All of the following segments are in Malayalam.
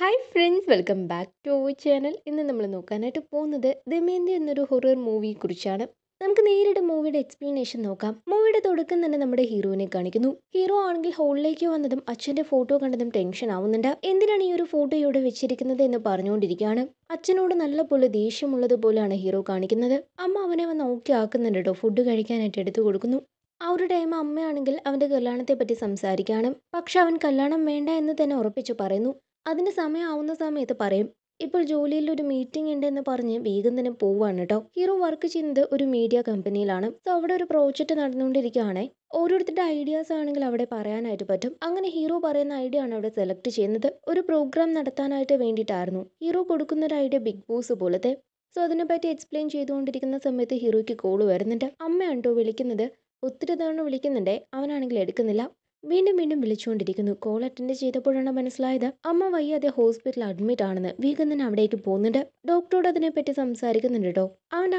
hi friends welcome back to our channel ഇന്ന് നമ്മൾ നോക്കാനായിട്ട് പോകുന്നത് ദമേന്തി എന്നൊരു ഹൊറർ മൂവിയെ കുറിച്ചാണ് നമുക്ക് നേരിട്ട് മൂവിയുടെ എക്സ്പ്ലനേഷൻ നോക്കാം മൂവിയുടെ തുടക്കം തന്നെ നമ്മുടെ ഹീറോയിനെ കാണിക്കുന്നു ഹീറോ ആണെങ്കിൽ ഹോളിലേക്ക് വന്നതും അച്ഛന്റെ ഫോട്ടോ കണ്ടതും ടെൻഷൻ ആവുന്നുണ്ട് എന്തിനാണ് ഈ ഒരു ഫോട്ടോ ഇവിടെ വെച്ചിരിക്കുന്നത് എന്ന് പറഞ്ഞുകൊണ്ടിരിക്കുകയാണ് അച്ഛനോട് നല്ല പോലെ ദേഷ്യമുള്ളതുപോലെയാണ് ഹീറോ കാണിക്കുന്നത് അമ്മ അവനെ വന്ന് ഓക്കെ ആക്കുന്നുണ്ട് കേട്ടോ ഫുഡ് കഴിക്കാനായിട്ട് എടുത്തു കൊടുക്കുന്നു ആ ഒരു ടൈം അമ്മയാണെങ്കിൽ അവൻ്റെ പറ്റി സംസാരിക്കുകയാണ് പക്ഷെ അവൻ കല്യാണം വേണ്ട എന്ന് തന്നെ ഉറപ്പിച്ചു പറയുന്നു അതിൻ്റെ സമയമാവുന്ന സമയത്ത് പറയും ഇപ്പോൾ ജോലിയിൽ ഒരു മീറ്റിംഗ് ഉണ്ടെന്ന് പറഞ്ഞ് വേഗം തന്നെ പോവാണ് കേട്ടോ ഹീറോ വർക്ക് ചെയ്യുന്നത് ഒരു മീഡിയ കമ്പനിയിലാണ് സോ അവിടെ ഒരു പ്രോജക്റ്റ് നടന്നുകൊണ്ടിരിക്കുകയാണ് ഓരോരുത്തരുടെ ഐഡിയാസ് ആണെങ്കിൽ അവിടെ പറയാനായിട്ട് പറ്റും അങ്ങനെ ഹീറോ പറയുന്ന ഐഡിയ ആണ് അവിടെ സെലക്ട് ചെയ്യുന്നത് ഒരു പ്രോഗ്രാം നടത്താനായിട്ട് വേണ്ടിയിട്ടായിരുന്നു ഹീറോ കൊടുക്കുന്ന ഒരു ഐഡിയ ബിഗ് ബോസ് പോലത്തെ സോ അതിനെപ്പറ്റി എക്സ്പ്ലെയിൻ ചെയ്തുകൊണ്ടിരിക്കുന്ന സമയത്ത് ഹീറോയ്ക്ക് കോൾ വരുന്നുണ്ട് അമ്മയാണ് കേട്ടോ വിളിക്കുന്നത് ഒത്തിരി തവണ വിളിക്കുന്നുണ്ടേ അവനാണെങ്കിൽ എടുക്കുന്നില്ല വീണ്ടും വീണ്ടും വിളിച്ചുകൊണ്ടിരിക്കുന്നു കോൾ അറ്റൻഡ് ചെയ്തപ്പോഴാണ് മനസ്സിലായത് അമ്മ വയ്യാതെ ഹോസ്പിറ്റലിൽ അഡ്മിറ്റ് ആണെന്ന് തന്നെ അവിടേക്ക് പോകുന്നുണ്ട് ഡോക്ടറോട് അതിനെപ്പറ്റി സംസാരിക്കുന്നുണ്ട് കേട്ടോ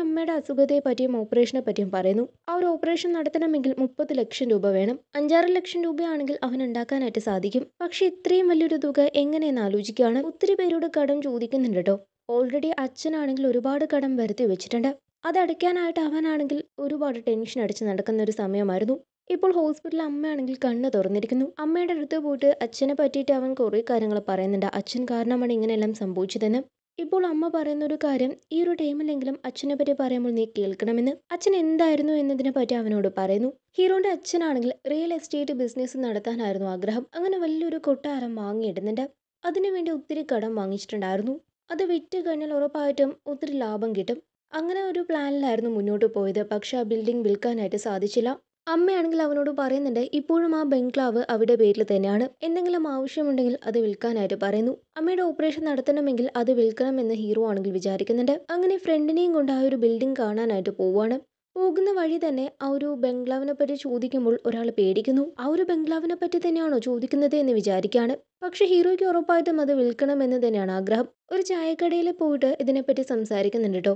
അമ്മയുടെ അസുഖത്തെ പറ്റിയും ഓപ്പറേഷനെ പറ്റിയും പറയുന്നു ആ ഒരു ഓപ്പറേഷൻ നടത്തണമെങ്കിൽ മുപ്പത് ലക്ഷം രൂപ വേണം അഞ്ചാറ് ലക്ഷം രൂപയാണെങ്കിൽ അവൻ ഉണ്ടാക്കാനായിട്ട് സാധിക്കും പക്ഷേ ഇത്രയും വലിയൊരു തുക എങ്ങനെയെന്ന് ആലോചിക്കുകയാണ് ഒത്തിരി പേരോട് കടം ചോദിക്കുന്നുണ്ടോ ഓൾറെഡി അച്ഛനാണെങ്കിൽ ഒരുപാട് കടം വരുത്തി വെച്ചിട്ടുണ്ട് അത് അടയ്ക്കാനായിട്ട് അവനാണെങ്കിൽ ഒരുപാട് ടെൻഷൻ അടിച്ച് നടക്കുന്ന ഒരു സമയമായിരുന്നു ഇപ്പോൾ ഹോസ്പിറ്റലിൽ അമ്മയാണെങ്കിൽ കണ്ണ് തുറന്നിരിക്കുന്നു അമ്മയുടെ അടുത്ത് പോയിട്ട് അച്ഛനെ പറ്റിയിട്ട് അവൻ കുറേ കാര്യങ്ങൾ പറയുന്നുണ്ട് അച്ഛൻ കാരണമാണ് ഇങ്ങനെയെല്ലാം സംഭവിച്ചതെന്ന് ഇപ്പോൾ അമ്മ പറയുന്ന ഒരു കാര്യം ഈ ഒരു ടൈമിലെങ്കിലും അച്ഛനെ പറ്റി പറയുമ്പോൾ നീ കേൾക്കണമെന്ന് അച്ഛൻ എന്തായിരുന്നു എന്നതിനെ പറ്റി അവനോട് പറയുന്നു ഹീറോന്റെ അച്ഛനാണെങ്കിൽ റിയൽ എസ്റ്റേറ്റ് ബിസിനസ് നടത്താനായിരുന്നു ആഗ്രഹം അങ്ങനെ വലിയൊരു കൊട്ടാരം വാങ്ങിയിടുന്നുണ്ട് അതിനുവേണ്ടി ഒത്തിരി കടം വാങ്ങിച്ചിട്ടുണ്ടായിരുന്നു അത് വിറ്റ് കഴിഞ്ഞാൽ ഉറപ്പായിട്ടും ഒത്തിരി ലാഭം കിട്ടും അങ്ങനെ ഒരു പ്ലാനിലായിരുന്നു മുന്നോട്ട് പോയത് പക്ഷേ ആ ബിൽഡിംഗ് വിൽക്കാനായിട്ട് സാധിച്ചില്ല അമ്മയാണെങ്കിൽ അവനോട് പറയുന്നുണ്ട് ഇപ്പോഴും ആ ബംഗ്ലാവ് അവരുടെ പേരിൽ തന്നെയാണ് എന്തെങ്കിലും ആവശ്യമുണ്ടെങ്കിൽ അത് വിൽക്കാനായിട്ട് പറയുന്നു അമ്മയുടെ ഓപ്പറേഷൻ നടത്തണമെങ്കിൽ അത് വിൽക്കണമെന്ന് ഹീറോ ആണെങ്കിൽ വിചാരിക്കുന്നുണ്ട് അങ്ങനെ ഫ്രണ്ടിനെയും കൊണ്ട് ആ ഒരു ബിൽഡിംഗ് കാണാനായിട്ട് പോവാണ് പോകുന്ന വഴി തന്നെ ആ ഒരു ബംഗ്ലാവിനെ പറ്റി ചോദിക്കുമ്പോൾ ഒരാൾ പേടിക്കുന്നു ആ ഒരു ബംഗ്ലാവിനെ പറ്റി തന്നെയാണോ ചോദിക്കുന്നത് എന്ന് വിചാരിക്കുകയാണ് പക്ഷെ ഹീറോയ്ക്ക് ഉറപ്പായിട്ടും അത് വിൽക്കണമെന്ന് തന്നെയാണ് ആഗ്രഹം ഒരു ചായക്കടയിൽ പോയിട്ട് ഇതിനെപ്പറ്റി സംസാരിക്കുന്നുണ്ട് കേട്ടോ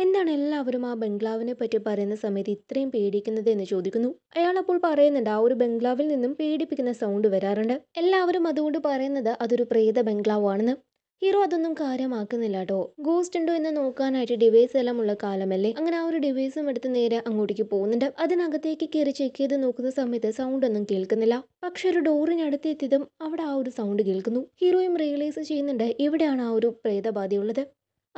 എന്താണ് എല്ലാവരും ആ ബംഗ്ലാവിനെ പറ്റി പറയുന്ന സമയത്ത് ഇത്രയും പേടിക്കുന്നത് എന്ന് ചോദിക്കുന്നു അയാൾ അപ്പോൾ പറയുന്നുണ്ട് ആ ഒരു ബംഗ്ലാവിൽ നിന്നും പേടിപ്പിക്കുന്ന സൗണ്ട് വരാറുണ്ട് എല്ലാവരും അതുകൊണ്ട് പറയുന്നത് അതൊരു പ്രേത ബംഗ്ലാവ് ആണെന്ന് ഹീറോ അതൊന്നും കാര്യമാക്കുന്നില്ല കേട്ടോ ഗോസ്റ്റ് ഉണ്ടോ എന്ന് നോക്കാനായിട്ട് ഡിവൈസ് എല്ലാം ഉള്ള കാലമല്ലേ അങ്ങനെ ആ ഒരു ഡിവൈസും എടുത്ത് നേരെ അങ്ങോട്ടേക്ക് പോകുന്നുണ്ട് അതിനകത്തേക്ക് കയറി ചെക്ക് ചെയ്ത് നോക്കുന്ന സമയത്ത് സൗണ്ട് ഒന്നും കേൾക്കുന്നില്ല പക്ഷെ ഒരു ഡോറിനടുത്ത് എത്തിയതും അവിടെ ആ ഒരു സൗണ്ട് കേൾക്കുന്നു ഹീറോയും റിയലൈസ് ചെയ്യുന്നുണ്ട് ഇവിടെയാണ് ആ ഒരു പ്രേതബാധയുള്ളത്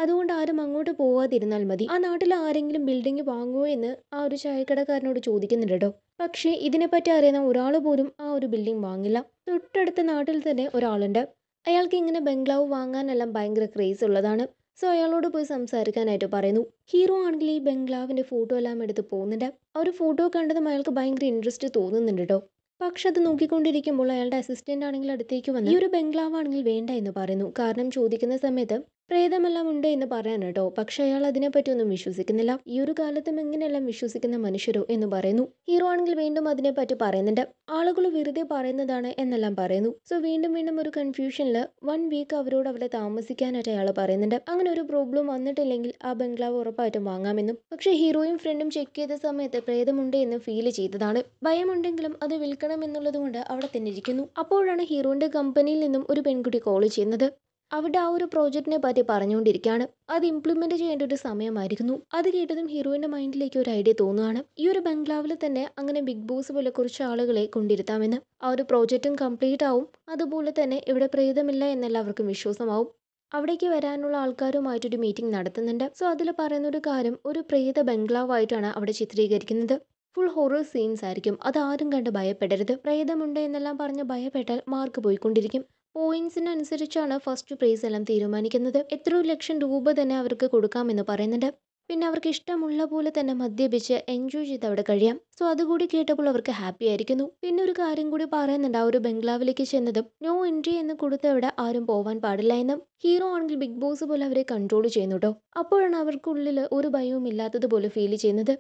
അതുകൊണ്ട് ആരും അങ്ങോട്ട് പോവാതിരുന്നാൽ മതി ആ നാട്ടിൽ ആരെങ്കിലും ബിൽഡിംഗ് വാങ്ങുമോ എന്ന് ആ ഒരു ചായക്കടക്കാരനോട് ചോദിക്കുന്നുണ്ടോ കേട്ടോ പക്ഷേ ഇതിനെപ്പറ്റി അറിയുന്ന ഒരാൾ പോലും ആ ഒരു ബിൽഡിംഗ് വാങ്ങില്ല തൊട്ടടുത്ത നാട്ടിൽ തന്നെ ഒരാളുണ്ട് അയാൾക്ക് ഇങ്ങനെ ബംഗ്ലാവ് വാങ്ങാനെല്ലാം ഭയങ്കര ക്രേസ് ഉള്ളതാണ് സോ അയാളോട് പോയി സംസാരിക്കാനായിട്ട് പറയുന്നു ഹീറോ ആണെങ്കിൽ ഈ ബംഗ്ലാവിൻ്റെ ഫോട്ടോ എല്ലാം എടുത്ത് പോകുന്നുണ്ട് ആ ഒരു ഫോട്ടോ കണ്ടതും അയാൾക്ക് ഭയങ്കര ഇൻട്രസ്റ്റ് തോന്നുന്നുണ്ട് കേട്ടോ പക്ഷെ അത് നോക്കിക്കൊണ്ടിരിക്കുമ്പോൾ അയാളുടെ അസിസ്റ്റൻ്റ് ആണെങ്കിൽ അടുത്തേക്ക് വന്ന് ഈ ഒരു ബംഗ്ലാവ് ആണെങ്കിൽ വേണ്ട എന്ന് പറയുന്നു കാരണം ചോദിക്കുന്ന സമയത്ത് പ്രേതമെല്ലാം ഉണ്ട് എന്ന് പറയാൻ കേട്ടോ പക്ഷെ അയാൾ അതിനെപ്പറ്റി ഒന്നും വിശ്വസിക്കുന്നില്ല ഈ ഒരു കാലത്തും എങ്ങനെയെല്ലാം വിശ്വസിക്കുന്ന മനുഷ്യരോ എന്ന് പറയുന്നു ഹീറോ ആണെങ്കിൽ വീണ്ടും അതിനെപ്പറ്റി പറയുന്നുണ്ട് ആളുകൾ വെറുതെ പറയുന്നതാണ് എന്നെല്ലാം പറയുന്നു സോ വീണ്ടും വീണ്ടും ഒരു കൺഫ്യൂഷനിൽ വൺ വീക്ക് അവരോട് അവിടെ താമസിക്കാനായിട്ട് അയാൾ പറയുന്നുണ്ട് അങ്ങനെ ഒരു പ്രോബ്ലം വന്നിട്ടില്ലെങ്കിൽ ആ ബംഗ്ലാവ് ഉറപ്പായിട്ടും വാങ്ങാമെന്നും പക്ഷെ ഹീറോയും ഫ്രണ്ടും ചെക്ക് ചെയ്ത സമയത്ത് പ്രേതമുണ്ട് എന്ന് ഫീൽ ചെയ്തതാണ് ഭയമുണ്ടെങ്കിലും അത് വിൽക്കണം കൊണ്ട് അവിടെ തന്നെ ഇരിക്കുന്നു അപ്പോഴാണ് ഹീറോയിന്റെ കമ്പനിയിൽ നിന്നും ഒരു പെൺകുട്ടി കോൾ ചെയ്യുന്നത് അവിടെ ആ ഒരു പ്രോജക്റ്റിനെ പറ്റി പറഞ്ഞുകൊണ്ടിരിക്കുകയാണ് അത് ഇംപ്ലിമെൻറ്റ് ചെയ്യേണ്ട ഒരു സമയമായിരുന്നു അത് കേട്ടതും ഹീറോയിൻ്റെ മൈൻഡിലേക്ക് ഒരു ഐഡിയ തോന്നുകയാണ് ഈ ഒരു ബംഗ്ലാവിൽ തന്നെ അങ്ങനെ ബിഗ് ബോസ് പോലെ കുറച്ച് ആളുകളെ കൊണ്ടിരുത്താമെന്ന് ആ ഒരു പ്രോജക്റ്റും കംപ്ലീറ്റ് ആവും അതുപോലെ തന്നെ ഇവിടെ പ്രേതമില്ല എന്നെല്ലാവർക്കും വിശ്വാസമാവും അവിടേക്ക് വരാനുള്ള ആൾക്കാരുമായിട്ടൊരു മീറ്റിംഗ് നടത്തുന്നുണ്ട് സോ അതിൽ പറയുന്ന ഒരു കാര്യം ഒരു പ്രേത ബംഗ്ലാവായിട്ടാണ് അവിടെ ചിത്രീകരിക്കുന്നത് ഫുൾ ഹൊറർ സീൻസ് ആയിരിക്കും അതാരും കണ്ട് ഭയപ്പെടരുത് പ്രേതമുണ്ട് എന്നെല്ലാം പറഞ്ഞ് ഭയപ്പെട്ടാൽ മാർക്ക് പോയിക്കൊണ്ടിരിക്കും പോയിന്റ്സിനനുസരിച്ചാണ് ഫസ്റ്റ് പ്രൈസ് എല്ലാം തീരുമാനിക്കുന്നത് എത്ര ലക്ഷം രൂപ തന്നെ അവർക്ക് കൊടുക്കാമെന്ന് പറയുന്നുണ്ട് പിന്നെ അവർക്ക് ഇഷ്ടമുള്ള പോലെ തന്നെ മദ്യപിച്ച് എൻജോയ് ചെയ്ത് അവിടെ കഴിയാം സോ അതുകൂടി കേട്ടപ്പോൾ അവർക്ക് ഹാപ്പി ആയിരിക്കുന്നു പിന്നെ ഒരു കാര്യം കൂടി പറയുന്നുണ്ട് ആ ഒരു ബംഗ്ലാവിലേക്ക് ചെന്നതും നോ എൻട്രി എന്ന് കൊടുത്ത് അവിടെ ആരും പോവാൻ പാടില്ല എന്നും ഹീറോ ആണെങ്കിൽ ബിഗ് ബോസ് പോലെ അവരെ കൺട്രോൾ ചെയ്യുന്നു അപ്പോഴാണ് അവർക്കുള്ളിൽ ഒരു ഭയവും ഇല്ലാത്തതുപോലെ ഫീൽ ചെയ്യുന്നത്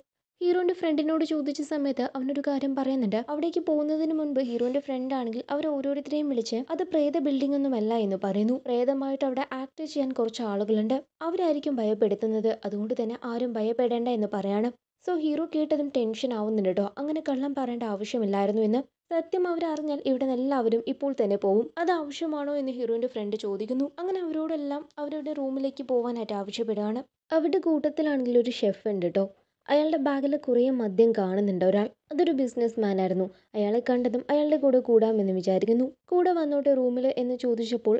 ഹീറോന്റെ ഫ്രണ്ടിനോട് ചോദിച്ച സമയത്ത് അവനൊരു കാര്യം പറയുന്നുണ്ട് അവിടേക്ക് പോകുന്നതിന് മുൻപ് ഹീറോന്റെ ഫ്രണ്ട് ആണെങ്കിൽ അവർ ഓരോരുത്തരെയും വിളിച്ച് അത് പ്രേത ബിൽഡിംഗ് ഒന്നുമല്ല എന്ന് പറയുന്നു പ്രേതമായിട്ട് അവിടെ ആക്ട് ചെയ്യാൻ കുറച്ച് ആളുകളുണ്ട് അവരായിരിക്കും ഭയപ്പെടുത്തുന്നത് അതുകൊണ്ട് തന്നെ ആരും ഭയപ്പെടേണ്ട എന്ന് പറയാണ് സോ ഹീറോ കേട്ടതും ടെൻഷൻ ആവുന്നുണ്ട് കേട്ടോ അങ്ങനെ കള്ളം പറയേണ്ട ആവശ്യമില്ലായിരുന്നു എന്ന് സത്യം അവരറിഞ്ഞാൽ ഇവിടെ നിന്ന് എല്ലാവരും ഇപ്പോൾ തന്നെ പോവും അത് ആവശ്യമാണോ എന്ന് ഹീറോന്റെ ഫ്രണ്ട് ചോദിക്കുന്നു അങ്ങനെ അവരോടെല്ലാം അവരുടെ റൂമിലേക്ക് പോകാനായിട്ട് ആവശ്യപ്പെടുകയാണ് അവരുടെ കൂട്ടത്തിലാണെങ്കിൽ ഒരു ഷെഫ് ഉണ്ട് കേട്ടോ അയാളുടെ ബാഗിൽ കുറേ മദ്യം കാണുന്നുണ്ട് ഒരാൾ അതൊരു ബിസിനസ് ആയിരുന്നു അയാളെ കണ്ടതും അയാളുടെ കൂടെ കൂടാമെന്ന് വിചാരിക്കുന്നു കൂടെ വന്നോട്ടെ റൂമിൽ എന്ന് ചോദിച്ചപ്പോൾ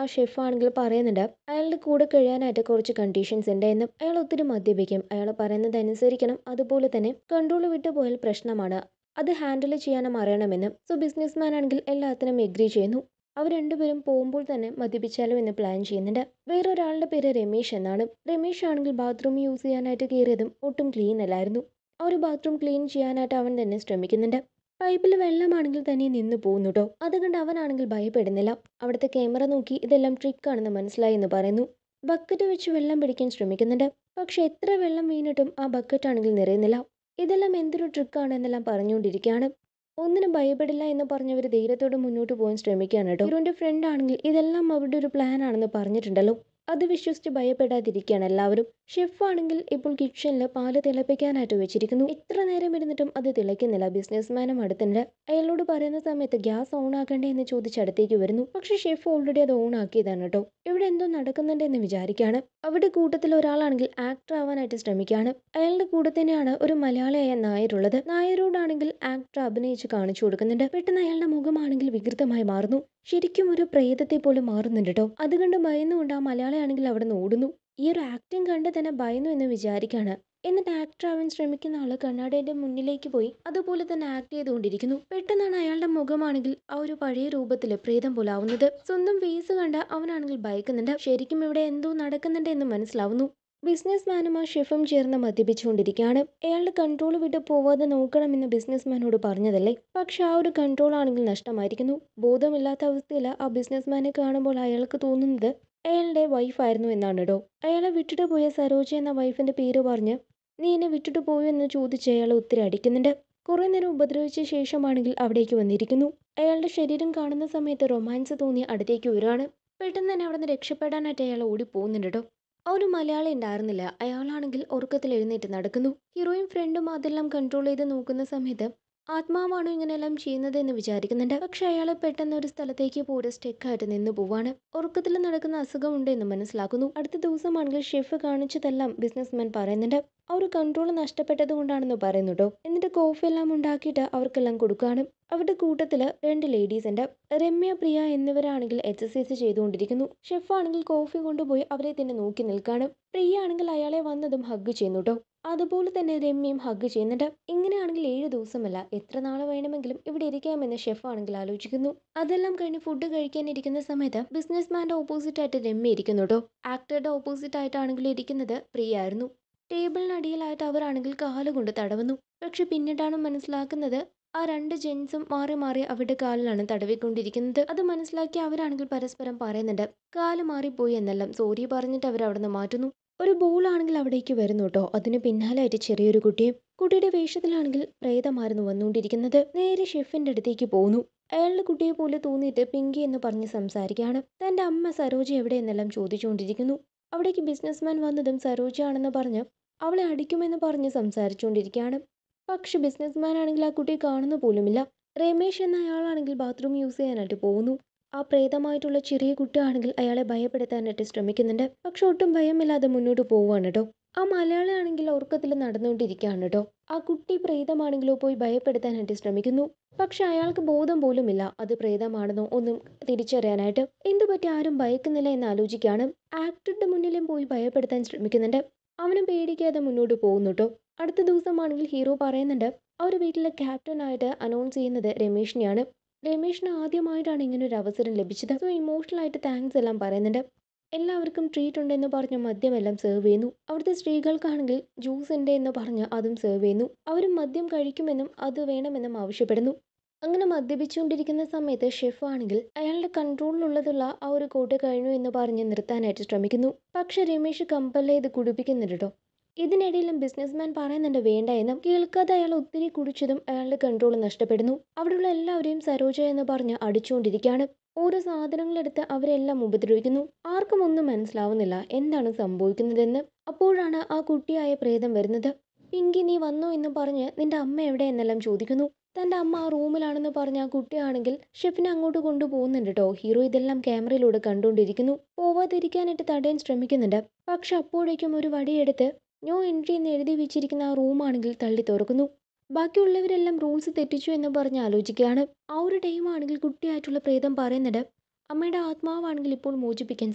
ആ ഷെഫാണെങ്കിൽ പറയുന്നുണ്ട് അയാളുടെ കൂടെ കഴിയാനായിട്ട് കുറച്ച് കണ്ടീഷൻസ് ഉണ്ട് എന്നും അയാൾ ഒത്തിരി മദ്യപിക്കും അയാൾ പറയുന്നത് അനുസരിക്കണം അതുപോലെ തന്നെ കൺട്രോൾ വിട്ടു പോയാൽ പ്രശ്നമാണ് അത് ഹാൻഡിൽ ചെയ്യാനും അറിയണമെന്നും സോ ബിസിനസ്മാൻ ആണെങ്കിൽ എല്ലാത്തിനും എഗ്രി ചെയ്യുന്നു അവർ രണ്ടുപേരും പോകുമ്പോൾ തന്നെ മദ്യപിച്ചാലോ എന്ന് പ്ലാൻ ചെയ്യുന്നുണ്ട് വേറൊരാളുടെ പേര് രമേശ് എന്നാണ് രമേശ് ആണെങ്കിൽ ബാത്റൂം യൂസ് ചെയ്യാനായിട്ട് കയറിയതും ഒട്ടും ക്ലീൻ അല്ലായിരുന്നു ആ ഒരു ബാത്റൂം ക്ലീൻ ചെയ്യാനായിട്ട് അവൻ തന്നെ ശ്രമിക്കുന്നുണ്ട് പൈപ്പിൽ വെള്ളമാണെങ്കിൽ തന്നെ നിന്ന് പോകുന്നു കേട്ടോ അവനാണെങ്കിൽ ഭയപ്പെടുന്നില്ല അവിടുത്തെ ക്യാമറ നോക്കി ഇതെല്ലാം ട്രിക്കാണെന്ന് മനസ്സിലായി എന്ന് പറയുന്നു ബക്കറ്റ് വെച്ച് വെള്ളം പിടിക്കാൻ ശ്രമിക്കുന്നുണ്ട് പക്ഷെ എത്ര വെള്ളം വീണിട്ടും ആ ബക്കറ്റ് ആണെങ്കിൽ നിറയുന്നില്ല ഇതെല്ലാം എന്തൊരു എന്നെല്ലാം പറഞ്ഞുകൊണ്ടിരിക്കുകയാണ് ഒന്നിനും ഭയപ്പെടില്ല എന്ന് പറഞ്ഞവർ ധൈര്യത്തോടെ മുന്നോട്ട് പോകാൻ ശ്രമിക്കുകയാണ് കേട്ടോ ഹീറോൻ്റെ ഫ്രണ്ട് ആണെങ്കിൽ ഇതെല്ലാം അവരുടെ ഒരു പ്ലാൻ ആണെന്ന് പറഞ്ഞിട്ടുണ്ടല്ലോ അത് വിശ്വസിച്ച് ഭയപ്പെടാതിരിക്കുകയാണ് എല്ലാവരും ഷെഫാണെങ്കിൽ ഇപ്പോൾ കിച്ചണിൽ പാല് തിളപ്പിക്കാനായിട്ട് വെച്ചിരിക്കുന്നു ഇത്ര നേരം ഇരുന്നിട്ടും അത് തിളയ്ക്കുന്നില്ല ബിസിനസ് മാനും അടുത്തുണ്ട് അയാളോട് പറയുന്ന സമയത്ത് ഗ്യാസ് ഓൺ ആക്കണ്ടേ എന്ന് ചോദിച്ച് അടുത്തേക്ക് വരുന്നു പക്ഷെ ഷെഫ് ഓൾറെഡി അത് ഓൺ ആക്കിയതാണ് കേട്ടോ ഇവിടെ എന്തോ നടക്കുന്നുണ്ട് എന്ന് വിചാരിക്കുകയാണ് അവിടെ കൂട്ടത്തിൽ ഒരാളാണെങ്കിൽ ആക്ടർ ആവാനായിട്ട് ശ്രമിക്കുകയാണ് അയാളുടെ കൂടെ തന്നെയാണ് ഒരു മലയാളിയായ നായരുള്ളത് നായരോടാണെങ്കിൽ ആക്ടർ അഭിനയിച്ച് കാണിച്ചു കൊടുക്കുന്നുണ്ട് പെട്ടെന്ന് അയാളുടെ മുഖമാണെങ്കിൽ വികൃതമായി മാറുന്നു ശരിക്കും ഒരു പ്രേതത്തെ പോലും മാറുന്നുണ്ട് കേട്ടോ അതുകൊണ്ട് ഭയന്നുകൊണ്ട് ആ മലയാളിയാണെങ്കിൽ അവിടെ നിന്ന് ഓടുന്നു ഈ ഒരു ആക്ടിങ് കണ്ട് തന്നെ ഭയന്നു എന്ന് വിചാരിക്കുകയാണ് എന്നിട്ട് ആക്ടർ ആവാൻ ശ്രമിക്കുന്ന ആൾ കണ്ണാടയുടെ മുന്നിലേക്ക് പോയി അതുപോലെ തന്നെ ആക്ട് ചെയ്തുകൊണ്ടിരിക്കുന്നു പെട്ടെന്നാണ് അയാളുടെ മുഖമാണെങ്കിൽ ആ ഒരു പഴയ രൂപത്തിൽ പ്രേതം പോലാവുന്നത് സ്വന്തം ഫേസ് കണ്ട അവനാണെങ്കിൽ ഭയക്കുന്നുണ്ട് ശരിക്കും ഇവിടെ എന്തോ നടക്കുന്നുണ്ട് എന്ന് മനസ്സിലാവുന്നു ബിസിനസ് മാനും ആ ഷെഫും ചേർന്ന് മദ്യപിച്ചുകൊണ്ടിരിക്കുകയാണ് അയാളുടെ കൺട്രോൾ വിട്ട് പോവാതെ നോക്കണമെന്ന് ബിസിനസ് മാനോട് പറഞ്ഞതല്ലേ പക്ഷെ ആ ഒരു കൺട്രോൾ ആണെങ്കിൽ നഷ്ടമായിരിക്കുന്നു ബോധമില്ലാത്ത അവസ്ഥയിൽ ആ ബിസിനസ് മാനെ കാണുമ്പോൾ അയാൾക്ക് തോന്നുന്നത് അയാളുടെ വൈഫായിരുന്നു എന്നാണ് കേട്ടോ അയാളെ വിട്ടിട്ട് പോയ സരോജ എന്ന വൈഫിൻ്റെ പേര് പറഞ്ഞ് നീ എന്നെ വിട്ടിട്ട് പോയോ എന്ന് ചോദിച്ച് അയാൾ ഒത്തിരി അടിക്കുന്നുണ്ട് കുറേ നേരം ഉപദ്രവിച്ച ശേഷമാണെങ്കിൽ അവിടേക്ക് വന്നിരിക്കുന്നു അയാളുടെ ശരീരം കാണുന്ന സമയത്ത് റൊമാൻസ് തോന്നി അടുത്തേക്ക് വരികയാണ് പെട്ടെന്ന് തന്നെ അവിടെ നിന്ന് രക്ഷപ്പെടാനായിട്ട് അയാൾ ഓടി പോകുന്നുണ്ട് കേട്ടോ ആ ഒരു മലയാളി ഉണ്ടായിരുന്നില്ല അയാളാണെങ്കിൽ ഉറക്കത്തിൽ എഴുന്നേറ്റ് നടക്കുന്നു ഹീറോയും ഫ്രണ്ടും അതെല്ലാം കൺട്രോൾ ചെയ്ത് നോക്കുന്ന സമയത്ത് ആത്മാവാണോ ഇങ്ങനെയെല്ലാം എന്ന് വിചാരിക്കുന്നുണ്ട് പക്ഷെ അയാൾ പെട്ടെന്ന് ഒരു സ്ഥലത്തേക്ക് പോരെ സ്റ്റെക്കായിട്ട് നിന്ന് പോവാണ് ഉറക്കത്തിൽ നടക്കുന്ന അസുഖമുണ്ട് എന്ന് മനസ്സിലാക്കുന്നു അടുത്ത ദിവസമാണെങ്കിൽ ഷെഫ് കാണിച്ചതെല്ലാം ബിസിനസ്മാൻ പറയുന്നുണ്ട് അവർ കൺട്രോൾ നഷ്ടപ്പെട്ടത് കൊണ്ടാണെന്ന് പറയുന്നുണ്ടോ എന്നിട്ട് കോഫി എല്ലാം ഉണ്ടാക്കിയിട്ട് അവർക്കെല്ലാം കൊടുക്കുകയാണ് അവരുടെ കൂട്ടത്തില് രണ്ട് ലേഡീസ് ഉണ്ട് രമ്യ പ്രിയ എന്നിവരാണെങ്കിൽ എക്സസൈസ് ചെയ്തുകൊണ്ടിരിക്കുന്നു ഷെഫ് ആണെങ്കിൽ കോഫി കൊണ്ടുപോയി അവരെ തന്നെ നോക്കി നിൽക്കുകയാണ് പ്രിയ ആണെങ്കിൽ അയാളെ വന്നതും ഹഗ് ചെയ്യുന്നു അതുപോലെ തന്നെ രമ്യയും ഹഗ് ചെയ്യുന്നുണ്ട് ഇങ്ങനെയാണെങ്കിൽ ഏഴ് ദിവസമല്ല എത്ര നാൾ വേണമെങ്കിലും ഇവിടെ ഇരിക്കാമെന്ന് ഷെഫ് ആണെങ്കിൽ ആലോചിക്കുന്നു അതെല്ലാം കഴിഞ്ഞ് ഫുഡ് കഴിക്കാനിരിക്കുന്ന സമയത്ത് ബിസിനസ്മാൻ്റെ ഓപ്പോസിറ്റ് ആയിട്ട് രമ്യ ഇരിക്കുന്നു കേട്ടോ ആക്ടറുടെ ഓപ്പോസിറ്റ് ആയിട്ടാണെങ്കിൽ ഇരിക്കുന്നത് പ്രിയ ആയിരുന്നു ടേബിളിനടിയിലായിട്ട് അവരാണെങ്കിൽ കാലുകൊണ്ട് തടവുന്നു പക്ഷെ പിന്നീടാണ് മനസ്സിലാക്കുന്നത് ആ രണ്ട് ജെൻസും മാറി മാറി അവരുടെ കാലിലാണ് തടവിക്കൊണ്ടിരിക്കുന്നത് അത് മനസ്സിലാക്കി അവരാണെങ്കിൽ പരസ്പരം പറയുന്നുണ്ട് കാല് മാറിപ്പോയി എന്നെല്ലാം സോറി പറഞ്ഞിട്ട് അവർ അവരവിടുന്ന് മാറ്റുന്നു ഒരു ബോളാണെങ്കിൽ അവിടേക്ക് വരുന്നു കേട്ടോ അതിന് പിന്നാലെയായിട്ട് ചെറിയൊരു കുട്ടിയും കുട്ടിയുടെ വേഷത്തിലാണെങ്കിൽ പ്രേതമായിരുന്നു വന്നുകൊണ്ടിരിക്കുന്നത് നേരെ ഷെഫിന്റെ അടുത്തേക്ക് പോന്നു അയാളുടെ കുട്ടിയെ പോലെ തോന്നിയിട്ട് പിങ്കി എന്ന് പറഞ്ഞ് സംസാരിക്കുകയാണ് തന്റെ അമ്മ സരോജ എവിടെയെന്നെല്ലാം ചോദിച്ചുകൊണ്ടിരിക്കുന്നു അവിടേക്ക് ബിസിനസ്മാൻ വന്നതും സരോജ ആണെന്ന് പറഞ്ഞ് അവളെ അടിക്കുമെന്ന് പറഞ്ഞ് സംസാരിച്ചുകൊണ്ടിരിക്കുകയാണ് പക്ഷെ ബിസിനസ്മാൻ ആണെങ്കിൽ ആ കുട്ടിയെ കാണുന്ന പോലുമില്ല രമേശ് എന്ന അയാളാണെങ്കിൽ ബാത്റൂം യൂസ് ചെയ്യാനായിട്ട് പോകുന്നു ആ പ്രേതമായിട്ടുള്ള ചെറിയ കുട്ടിയാണെങ്കിൽ അയാളെ ഭയപ്പെടുത്താനായിട്ട് ശ്രമിക്കുന്നുണ്ട് പക്ഷെ ഒട്ടും ഭയമില്ലാതെ മുന്നോട്ട് പോവുകയാണ് കേട്ടോ ആ മലയാളി ആണെങ്കിൽ ഉറക്കത്തിൽ നടന്നുകൊണ്ടിരിക്കുകയാണ് കേട്ടോ ആ കുട്ടി പ്രേതമാണെങ്കിലോ പോയി ഭയപ്പെടുത്താനായിട്ട് ശ്രമിക്കുന്നു പക്ഷെ അയാൾക്ക് ബോധം പോലുമില്ല അത് പ്രേതമാണെന്നോ ഒന്നും തിരിച്ചറിയാനായിട്ട് എന്തു പറ്റി ആരും ഭയക്കുന്നില്ല എന്ന് ആലോചിക്കുകയാണ് ആക്ടറുടെ മുന്നിലും പോയി ഭയപ്പെടുത്താൻ ശ്രമിക്കുന്നുണ്ട് അവനും പേടിക്കാതെ മുന്നോട്ട് പോകുന്നു കേട്ടോ അടുത്ത ദിവസമാണെങ്കിൽ ഹീറോ പറയുന്നുണ്ട് അവർ വീട്ടിലെ ക്യാപ്റ്റനായിട്ട് അനൗൺസ് ചെയ്യുന്നത് രമേഷിനെയാണ് രമേഷിന് ആദ്യമായിട്ടാണ് ഇങ്ങനെ ഒരു അവസരം ലഭിച്ചത് സോ ആയിട്ട് താങ്ക്സ് എല്ലാം പറയുന്നുണ്ട് എല്ലാവർക്കും ട്രീറ്റ് ഉണ്ടെന്ന് പറഞ്ഞ് മദ്യമെല്ലാം സെർവ് ചെയ്യുന്നു അവിടുത്തെ സ്ത്രീകൾക്കാണെങ്കിൽ ജ്യൂസ് ഉണ്ട് എന്ന് പറഞ്ഞ് അതും സെർവ് ചെയ്യുന്നു അവരും മദ്യം കഴിക്കുമെന്നും അത് വേണമെന്നും ആവശ്യപ്പെടുന്നു അങ്ങനെ മദ്യപിച്ചുകൊണ്ടിരിക്കുന്ന സമയത്ത് ഷെഫ് ആണെങ്കിൽ അയാളുടെ കൺട്രോളിലുള്ളതുള്ള ആ ഒരു കോട്ട് കഴിഞ്ഞു എന്ന് പറഞ്ഞ് നിർത്താനായിട്ട് ശ്രമിക്കുന്നു പക്ഷെ രമേശ് കമ്പല്ലേ ഇത് കുടിപ്പിക്കുന്നുണ്ട് കേട്ടോ ഇതിനിടയിലും ബിസിനസ്മാൻ പറയുന്നുണ്ട് വേണ്ട എന്നും കേൾക്കാതെ അയാൾ ഒത്തിരി കുടിച്ചതും അയാളുടെ കൺട്രോൾ നഷ്ടപ്പെടുന്നു അവിടെയുള്ള എല്ലാവരെയും സരോജ എന്ന് പറഞ്ഞ് അടിച്ചുകൊണ്ടിരിക്കുകയാണ് ഓരോ സാധനങ്ങളെടുത്ത് അവരെല്ലാം ഉപദ്രവിക്കുന്നു ആർക്കും ഒന്നും മനസ്സിലാവുന്നില്ല എന്താണ് സംഭവിക്കുന്നതെന്ന് അപ്പോഴാണ് ആ കുട്ടിയായ പ്രേതം വരുന്നത് പിങ്കി നീ വന്നോ എന്ന് പറഞ്ഞ് നിന്റെ അമ്മ എവിടെ എന്നെല്ലാം ചോദിക്കുന്നു തൻ്റെ അമ്മ ആ റൂമിലാണെന്ന് പറഞ്ഞ ആ കുട്ടിയാണെങ്കിൽ ഷെഫിനെ അങ്ങോട്ട് കൊണ്ടുപോകുന്നുണ്ട് കേട്ടോ ഹീറോ ഇതെല്ലാം ക്യാമറയിലൂടെ കണ്ടുകൊണ്ടിരിക്കുന്നു പോവാതിരിക്കാനായിട്ട് തടയാൻ ശ്രമിക്കുന്നുണ്ട് പക്ഷെ അപ്പോഴേക്കും ഒരു വടിയെടുത്ത് നോ എൻട്രി എന്ന് എഴുതി വെച്ചിരിക്കുന്ന ആ റൂമാണെങ്കിൽ തള്ളി തുറക്കുന്നു ബാക്കിയുള്ളവരെല്ലാം റൂൾസ് തെറ്റിച്ചു എന്ന് പറഞ്ഞ് ആലോചിക്കുകയാണ് ആ ഒരു ടൈമാണെങ്കിൽ കുട്ടിയായിട്ടുള്ള പ്രേതം പറയുന്നുണ്ട് അമ്മയുടെ ആത്മാവാണെങ്കിൽ ഇപ്പോൾ മോചിപ്പിക്കാൻ